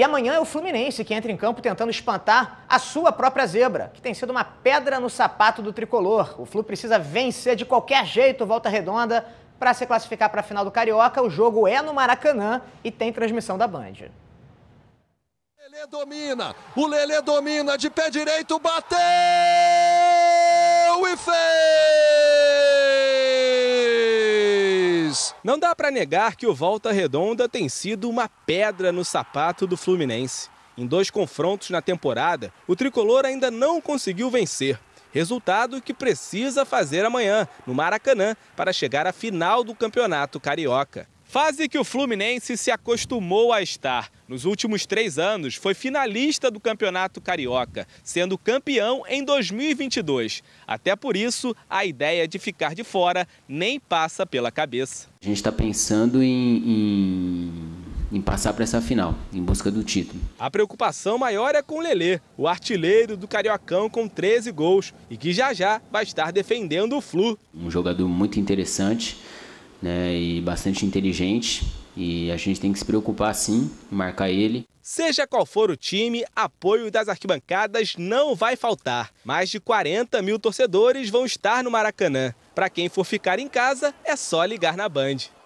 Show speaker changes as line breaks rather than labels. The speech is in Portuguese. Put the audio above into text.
E amanhã é o Fluminense que entra em campo tentando espantar a sua própria zebra, que tem sido uma pedra no sapato do tricolor. O Flu precisa vencer de qualquer jeito Volta Redonda para se classificar para a final do Carioca. O jogo é no Maracanã e tem transmissão da Band.
Lele domina, o Lele domina de pé direito, bateu
e fez! Não dá para negar que o Volta Redonda tem sido uma pedra no sapato do Fluminense. Em dois confrontos na temporada, o tricolor ainda não conseguiu vencer. Resultado que precisa fazer amanhã, no Maracanã, para chegar à final do Campeonato Carioca. Fase que o Fluminense se acostumou a estar. Nos últimos três anos, foi finalista do Campeonato Carioca, sendo campeão em 2022. Até por isso, a ideia de ficar de fora nem passa pela cabeça.
A gente está pensando em, em em passar para essa final, em busca do título.
A preocupação maior é com o Lelê, o artilheiro do Cariocão com 13 gols e que já já vai estar defendendo o Flu.
Um jogador muito interessante, né, e bastante inteligente. E a gente tem que se preocupar sim em marcar ele.
Seja qual for o time, apoio das arquibancadas não vai faltar. Mais de 40 mil torcedores vão estar no Maracanã. Para quem for ficar em casa, é só ligar na Band.